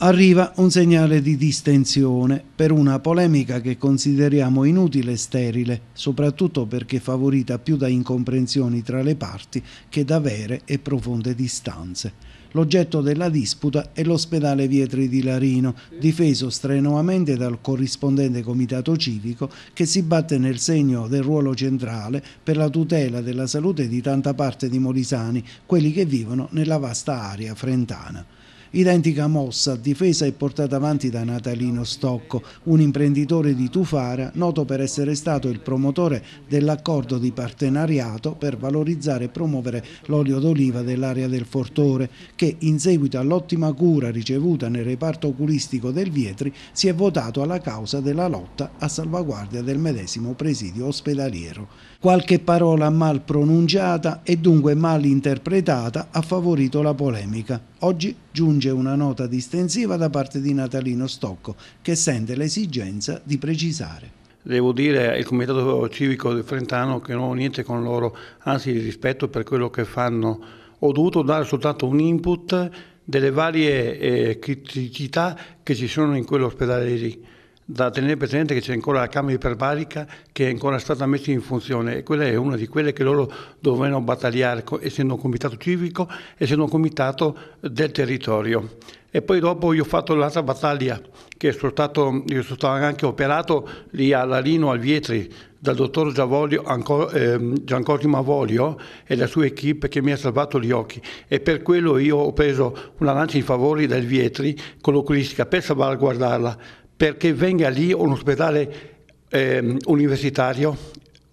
arriva un segnale di distensione per una polemica che consideriamo inutile e sterile, soprattutto perché favorita più da incomprensioni tra le parti che da vere e profonde distanze. L'oggetto della disputa è l'ospedale Vietri di Larino, difeso strenuamente dal corrispondente comitato civico che si batte nel segno del ruolo centrale per la tutela della salute di tanta parte di molisani, quelli che vivono nella vasta area frentana. Identica mossa, difesa e portata avanti da Natalino Stocco, un imprenditore di Tufara noto per essere stato il promotore dell'accordo di partenariato per valorizzare e promuovere l'olio d'oliva dell'area del Fortore, che in seguito all'ottima cura ricevuta nel reparto oculistico del Vietri si è votato alla causa della lotta a salvaguardia del medesimo presidio ospedaliero. Qualche parola mal pronunciata e dunque mal interpretata ha favorito la polemica. Oggi giunge una nota distensiva da parte di Natalino Stocco che sente l'esigenza di precisare. Devo dire al Comitato Civico del Frentano che non ho niente con loro, anzi li rispetto per quello che fanno. Ho dovuto dare soltanto un input delle varie eh, criticità che ci sono in quell'ospedale lì da tenere presente che c'è ancora la camera iperbarica che è ancora stata messa in funzione e quella è una di quelle che loro dovevano battagliare essendo un comitato civico, essendo un comitato del territorio. E poi dopo io ho fatto l'altra battaglia che sono stato, io sono stato anche operato lì a Larino, al Vietri, dal dottor Giavoglio, Ancor, ehm, Giancortimo Avoglio e la sua equipe che mi ha salvato gli occhi e per quello io ho preso una lancia in favore del Vietri con l'oculistica per salvaguardarla perché venga lì un ospedale eh, universitario,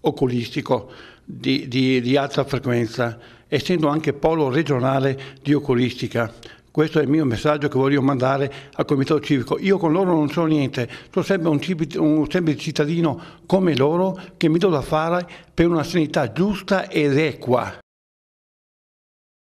oculistico, di, di, di alta frequenza, essendo anche polo regionale di oculistica. Questo è il mio messaggio che voglio mandare al Comitato Civico. Io con loro non sono niente, sono sempre un, un semplice cittadino come loro che mi do da fare per una sanità giusta ed equa.